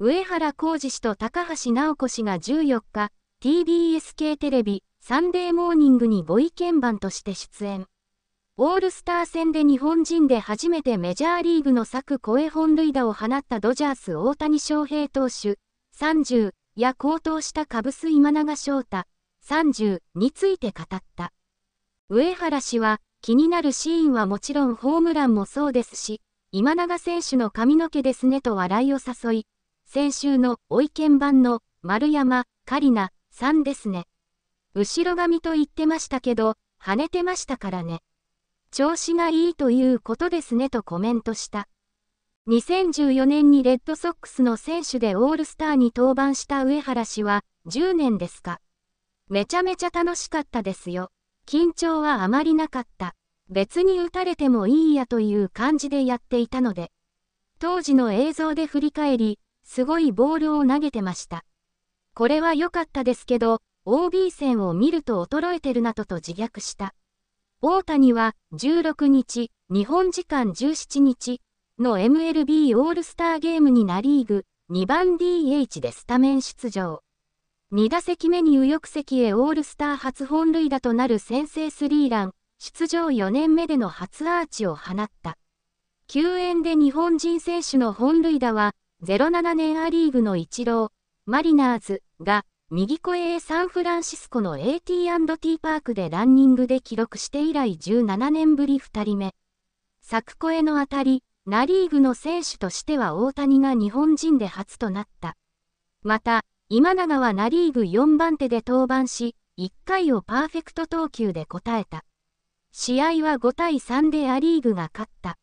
上原浩二氏と高橋直子氏が14日、TBS 系テレビ、サンデーモーニングにご意見番として出演。オールスター戦で日本人で初めてメジャーリーグの作声本塁打を放ったドジャース大谷翔平投手、30や高騰したカブス今永翔太、30について語った。上原氏は、気になるシーンはもちろんホームランもそうですし、今永選手の髪の毛ですねと笑いを誘い、先週のお意見版の丸山、カリナさんですね。後ろ髪と言ってましたけど、跳ねてましたからね。調子がいいということですねとコメントした。2014年にレッドソックスの選手でオールスターに登板した上原氏は、10年ですか。めちゃめちゃ楽しかったですよ。緊張はあまりなかった。別に打たれてもいいやという感じでやっていたので。当時の映像で振り返り、すごいボールを投げてました。これは良かったですけど、OB 戦を見ると衰えてるなとと自虐した。大谷は16日、日本時間17日の MLB オールスターゲームにナリーグ2番 DH でスタメン出場。2打席目に右翼席へオールスター初本塁打となる先制スリーラン、出場4年目での初アーチを放った。救援で日本人選手の本塁打は07年ア・リーグのイチロー、マリナーズが右声へサンフランシスコの AT&T パークでランニングで記録して以来17年ぶり2人目。作小への当たり、ナ・リーグの選手としては大谷が日本人で初となった。また、今永はナ・リーグ4番手で登板し、1回をパーフェクト投球で応えた。試合は5対3でア・リーグが勝った。